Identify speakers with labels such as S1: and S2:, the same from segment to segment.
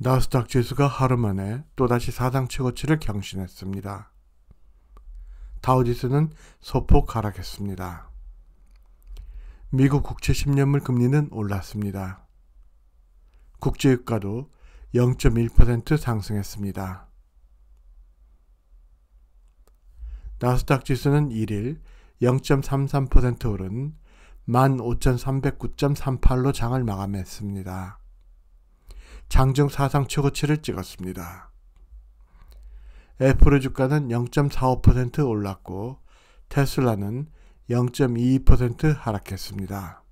S1: 나스닥 지수가 하루 만에 또다시 사상 최고치를 경신했습니다. 다우지수는 소폭 하락했습니다. 미국 국채 10년물 금리는 올랐습니다. 국제유가도 0.1% 상승했습니다. 나스닥 지수는 1일 0.33% 오른 15,309.38로 장을 마감했습니다. 장중 사상 최고치를 찍었습니다. 애플의 주가는 0.45% 올랐고 테슬라는 0.22% 하락했습니다.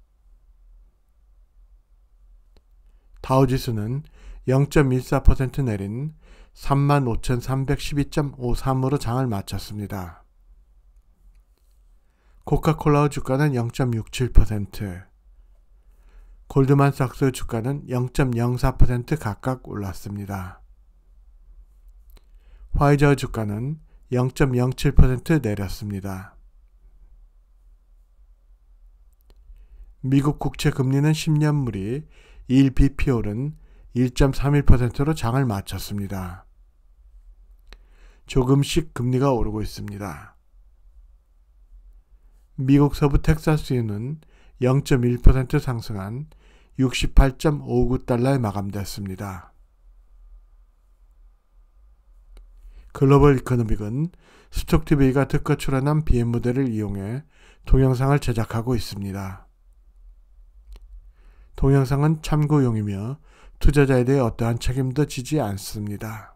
S1: 다우지수는 0.14% 내린 35,312.53으로 장을 마쳤습니다. 코카콜라의 주가는 0.67%, 골드만삭스 주가는 0.04% 각각 올랐습니다. 화이자 주가는 0.07% 내렸습니다. 미국 국채 금리는 10년물이 1BPO는 1.31%로 장을 마쳤습니다. 조금씩 금리가 오르고 있습니다. 미국 서부 텍사스유는 0.1% 상승한 68.59달러에 마감됐습니다. 글로벌 이코노믹은 스톡TV가 특허 출원한 BM 모델을 이용해 동영상을 제작하고 있습니다. 동영상은 참고용이며 투자자에 대해 어떠한 책임도 지지 않습니다.